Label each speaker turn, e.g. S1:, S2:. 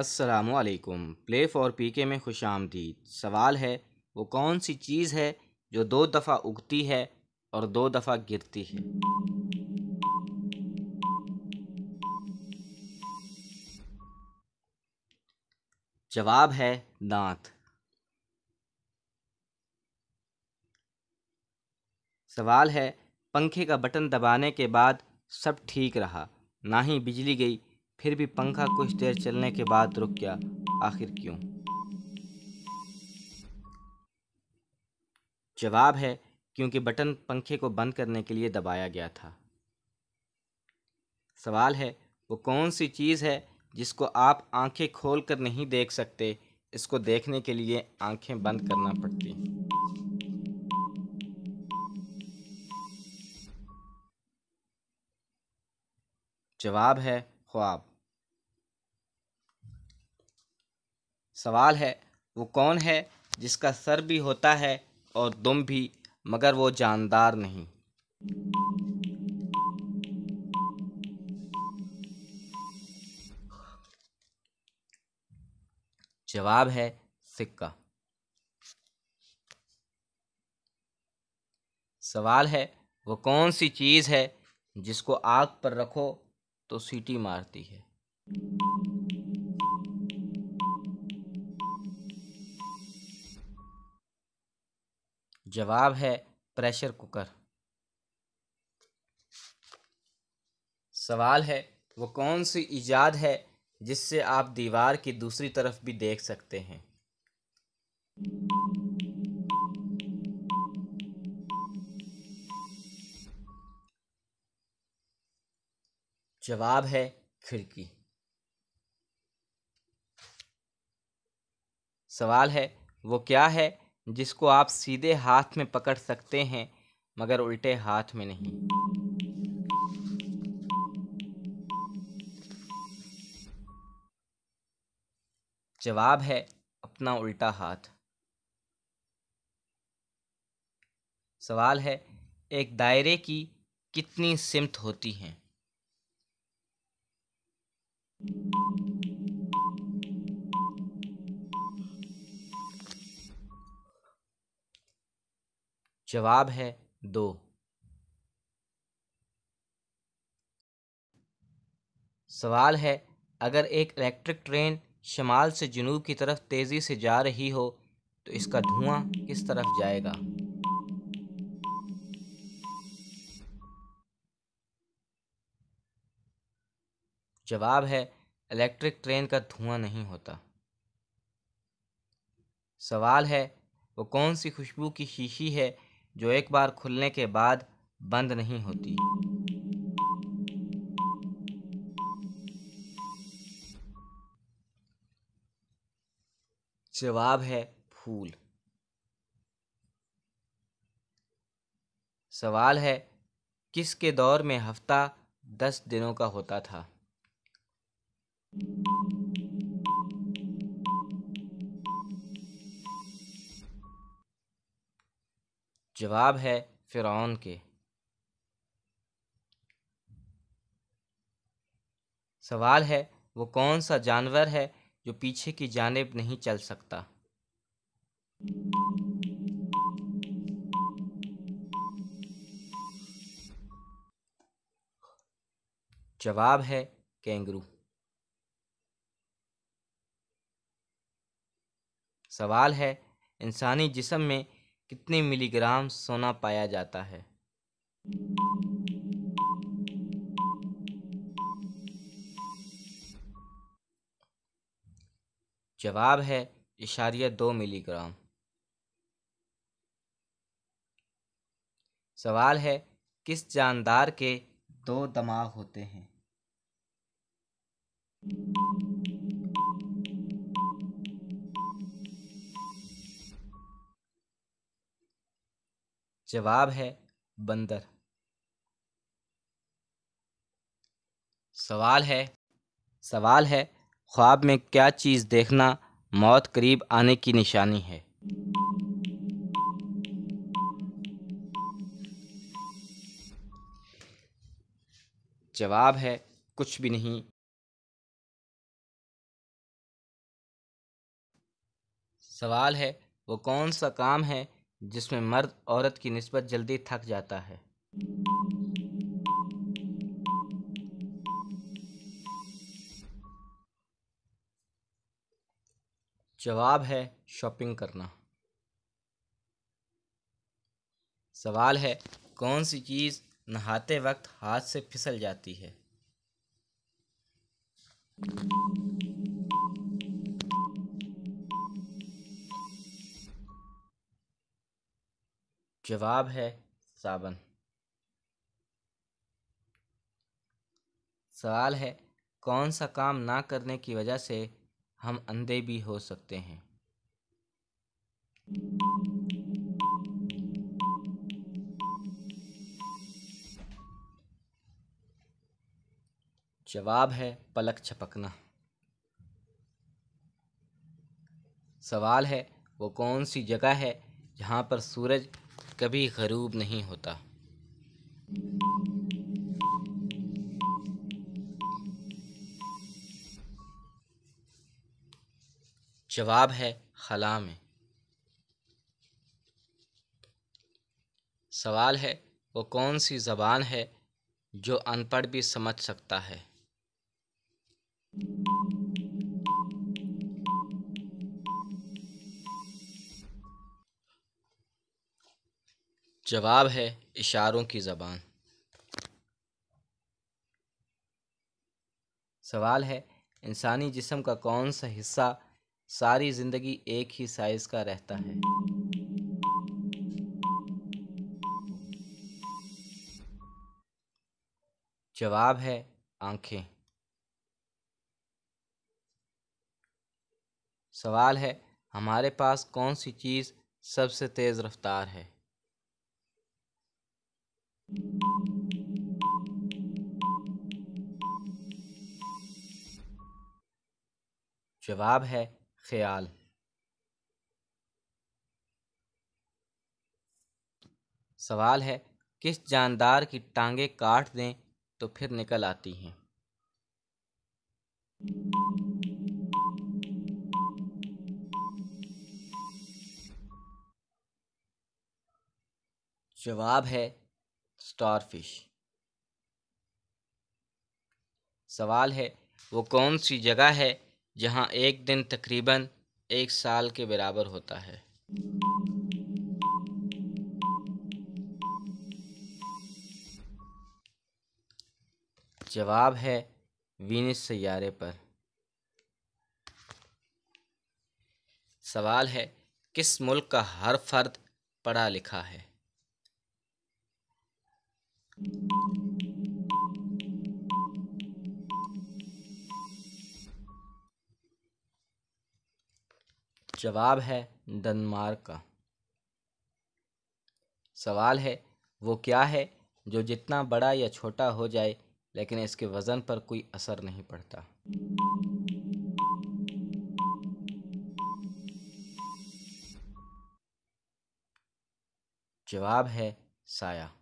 S1: असलकुम play for P के में खुश आमदीद सवाल है वो कौन सी चीज़ है जो दो दफ़ा उगती है और दो दफ़ा गिरती है जवाब है दांत सवाल है पंखे का बटन दबाने के बाद सब ठीक रहा ना ही बिजली गई फिर भी पंखा कुछ देर चलने के बाद रुक गया आखिर क्यों जवाब है क्योंकि बटन पंखे को बंद करने के लिए दबाया गया था सवाल है वो कौन सी चीज़ है जिसको आप आंखें खोल कर नहीं देख सकते इसको देखने के लिए आंखें बंद करना पड़ती जवाब है ख्वाब सवाल है वो कौन है जिसका सर भी होता है और दुम भी मगर वो जानदार नहीं जवाब है सिक्का सवाल है वो कौन सी चीज़ है जिसको आग पर रखो तो सीटी मारती है जवाब है प्रेशर कुकर सवाल है वो कौन सी ईजाद है जिससे आप दीवार की दूसरी तरफ भी देख सकते हैं जवाब है खिड़की सवाल है वो क्या है जिसको आप सीधे हाथ में पकड़ सकते हैं मगर उल्टे हाथ में नहीं जवाब है अपना उल्टा हाथ सवाल है एक दायरे की कितनी सिमत होती हैं जवाब है दो सवाल है अगर एक इलेक्ट्रिक ट्रेन शमाल से जुनूब की तरफ तेज़ी से जा रही हो तो इसका धुआं किस तरफ जाएगा जवाब है इलेक्ट्रिक ट्रेन का धुआं नहीं होता सवाल है वो कौन सी खुशबू की शीशी है जो एक बार खुलने के बाद बंद नहीं होती जवाब है फूल सवाल है किसके दौर में हफ्ता दस दिनों का होता था जवाब है फ़िरौन के सवाल है वो कौन सा जानवर है जो पीछे की जानब नहीं चल सकता जवाब है कैंगरू सवाल है इंसानी जिसम में कितने मिलीग्राम सोना पाया जाता है जवाब है इशारिया दो मिलीग्राम सवाल है किस जानदार के दो दमाग होते हैं जवाब है बंदर सवाल है सवाल है ख्वाब में क्या चीज़ देखना मौत करीब आने की निशानी है जवाब है कुछ भी नहीं सवाल है वो कौन सा काम है जिसमें मर्द औरत की नस्बत जल्दी थक जाता है जवाब है शॉपिंग करना सवाल है कौन सी चीज़ नहाते वक्त हाथ से फिसल जाती है जवाब है साबन सवाल है कौन सा काम ना करने की वजह से हम अंधे भी हो सकते हैं जवाब है पलक छपकना सवाल है वो कौन सी जगह है जहाँ पर सूरज कभी गरूब नहीं होता जवाब है खला में सवाल है वो कौन सी ज़बान है जो अनपढ़ भी समझ सकता है जवाब है इशारों की ज़बान सवाल है इंसानी जिसम का कौन सा हिस्सा सारी ज़िंदगी एक ही साइज़ का रहता है जवाब है आंखें सवाल है हमारे पास कौन सी चीज़ सबसे तेज़ रफ्तार है जवाब है ख्याल सवाल है किस जानदार की टांगे काट दें तो फिर निकल आती हैं जवाब है स्टारफिश सवाल है वो कौन सी जगह है जहाँ एक दिन तकरीबन एक साल के बराबर होता है जवाब है वीनस सैारे पर सवाल है किस मुल्क का हर फर्द पढ़ा लिखा है जवाब है डनमार्क का सवाल है वो क्या है जो जितना बड़ा या छोटा हो जाए लेकिन इसके वज़न पर कोई असर नहीं पड़ता जवाब है साया